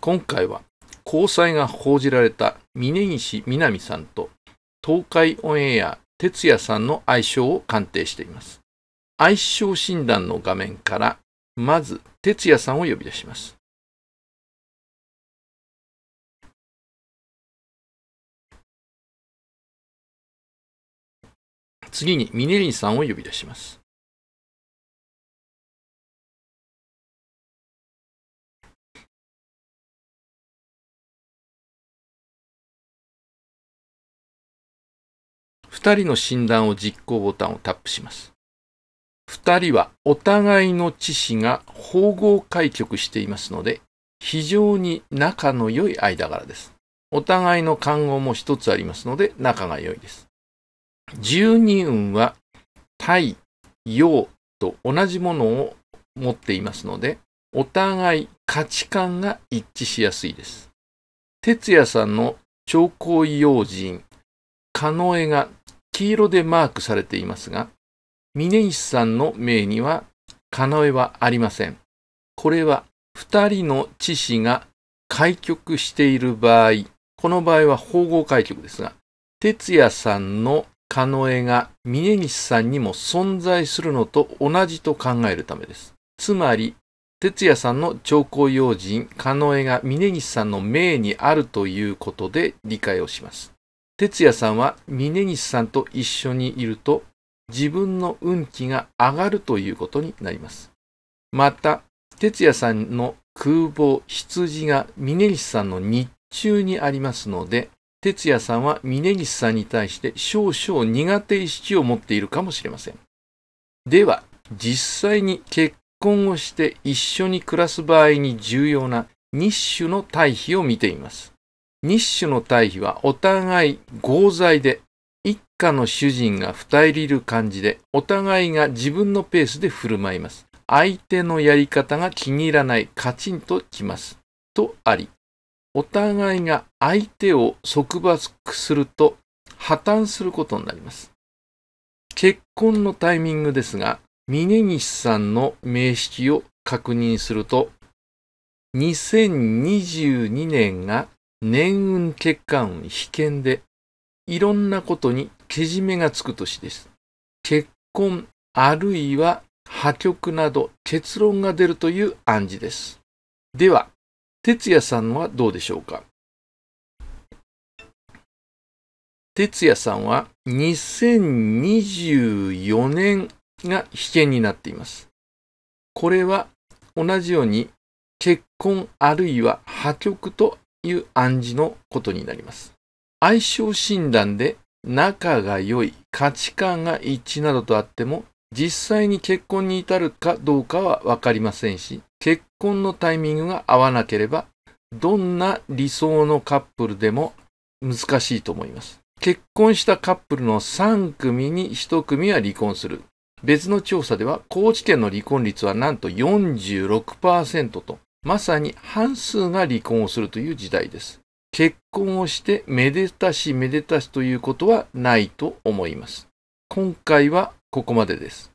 今回は交際が報じられた峯岸みなみさんと東海オンエア哲也さんの相性を鑑定しています。相性診断の画面からまず哲也さんを呼び出します。次に峰岸さんを呼び出します。2人の診断を実行ボタンをタップします。2人はお互いの知識が縫合開局していますので、非常に仲の良い間柄です。お互いの看護も一つありますので、仲が良いです。十二運は、対、陽と同じものを持っていますので、お互い価値観が一致しやすいです。哲也さんの長江用人、カノエが黄色でマークされていますが、峰岸さんの命には、可えはありません。これは、二人の知事が開局している場合、この場合は縫合開局ですが、哲也さんの可能が峰岸さんにも存在するのと同じと考えるためです。つまり、哲也さんの兆候要人、可能が峰岸さんの命にあるということで理解をします。哲也さんは峰岸さんと一緒にいると自分の運気が上がるということになります。また、哲也さんの空母羊が峰岸さんの日中にありますので、哲也さんは峰岸さんに対して少々苦手意識を持っているかもしれません。では、実際に結婚をして一緒に暮らす場合に重要な日種の対比を見てみます。日種の対比はお互い合罪で、一家の主人が二人いる感じで、お互いが自分のペースで振る舞います。相手のやり方が気に入らない、カチンときます。とあり、お互いが相手を束縛すると破綻することになります。結婚のタイミングですが、峯岸さんの名式を確認すると、2022年が年運欠陥運、被験で、いろんなことにけじめがつく年です。結婚、あるいは破局など結論が出るという暗示です。では、哲也さんはどうでしょうか哲也さんは2024年が被験になっています。これは同じように結婚あるいは破局という暗示のことになります。相性診断で仲が良い、価値観が一致などとあっても、実際に結婚に至るかどうかはわかりませんし、結婚のタイミングが合わなければ、どんな理想のカップルでも難しいと思います。結婚したカップルの3組に1組は離婚する。別の調査では、高知県の離婚率はなんと46%と、まさに半数が離婚をするという時代です。結婚をしてめでたしめでたしということはないと思います。今回はここまでです。